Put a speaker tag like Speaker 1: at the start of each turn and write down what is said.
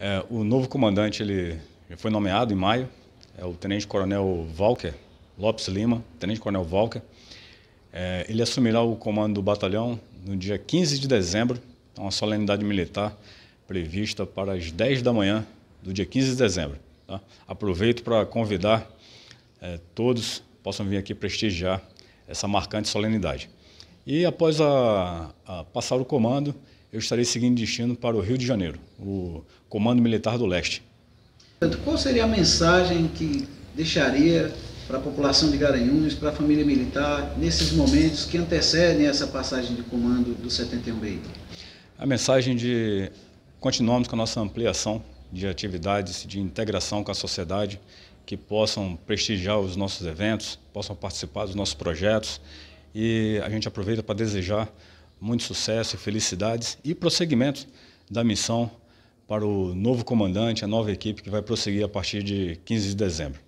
Speaker 1: É, o novo comandante ele foi nomeado em maio, é o tenente-coronel Walker Lopes Lima, tenente-coronel Walker. É, ele assumirá o comando do batalhão no dia 15 de dezembro, é uma solenidade militar prevista para as 10 da manhã do dia 15 de dezembro. Tá? Aproveito para convidar é, todos possam vir aqui prestigiar essa marcante solenidade. E após a, a passar o comando, eu estarei seguindo destino para o Rio de Janeiro, o Comando Militar do Leste.
Speaker 2: Qual seria a mensagem que deixaria para a população de Garanhuns, para a família militar, nesses momentos que antecedem essa passagem de comando do 71BI?
Speaker 1: A mensagem de continuarmos com a nossa ampliação de atividades de integração com a sociedade, que possam prestigiar os nossos eventos, possam participar dos nossos projetos. E a gente aproveita para desejar muito sucesso e felicidades e prosseguimento da missão para o novo comandante, a nova equipe que vai prosseguir a partir de 15 de dezembro.